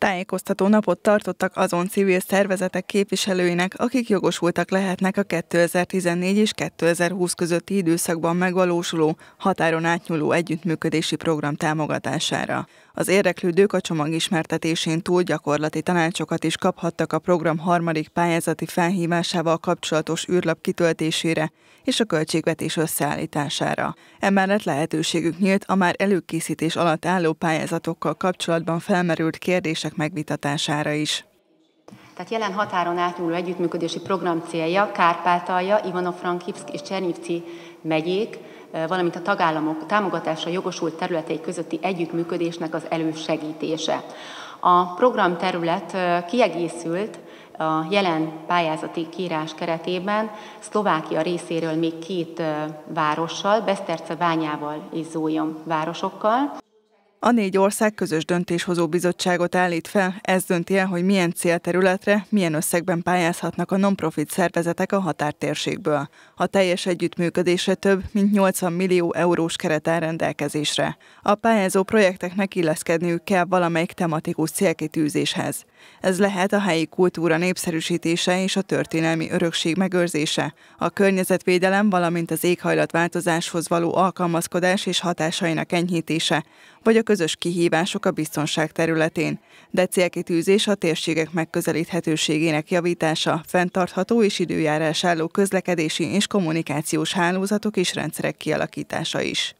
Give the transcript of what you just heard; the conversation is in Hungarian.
Tájékoztató napot tartottak azon civil szervezetek képviselőinek, akik jogosultak lehetnek a 2014 és 2020 közötti időszakban megvalósuló, határon átnyúló együttműködési program támogatására. Az érdeklődők a csomag ismertetésén túl gyakorlati tanácsokat is kaphattak a program harmadik pályázati felhívásával kapcsolatos űrlap kitöltésére és a költségvetés összeállítására. Emellett lehetőségük nyílt a már előkészítés alatt álló pályázatokkal kapcsolatban felmerült kérdések kérdések megvitatására is. Tehát jelen határon átnyúló együttműködési program célja Kárpátalja, Ivano-Frankivsk és Csernyivci megyék, valamint a tagállamok támogatásra jogosult területei közötti együttműködésnek az elősegítése. A programterület kiegészült a jelen pályázati kírás keretében Szlovákia részéről még két várossal, Beszterce bányával és Zójom városokkal, a négy ország közös döntéshozó bizottságot állít fel, ez dönti el, hogy milyen célterületre, milyen összegben pályázhatnak a non-profit szervezetek a határtérségből. A teljes együttműködésre több, mint 80 millió eurós keret áll rendelkezésre. A pályázó projekteknek illeszkedniük kell valamelyik tematikus célkitűzéshez. Ez lehet a helyi kultúra népszerűsítése és a történelmi örökség megőrzése, a környezetvédelem, valamint az éghajlatváltozáshoz való alkalmazkodás és hatásainak enyhítése, vagy a közös kihívások a biztonság területén, de célkitűzés a térségek megközelíthetőségének javítása, fenntartható és időjárás álló közlekedési és kommunikációs hálózatok és rendszerek kialakítása is.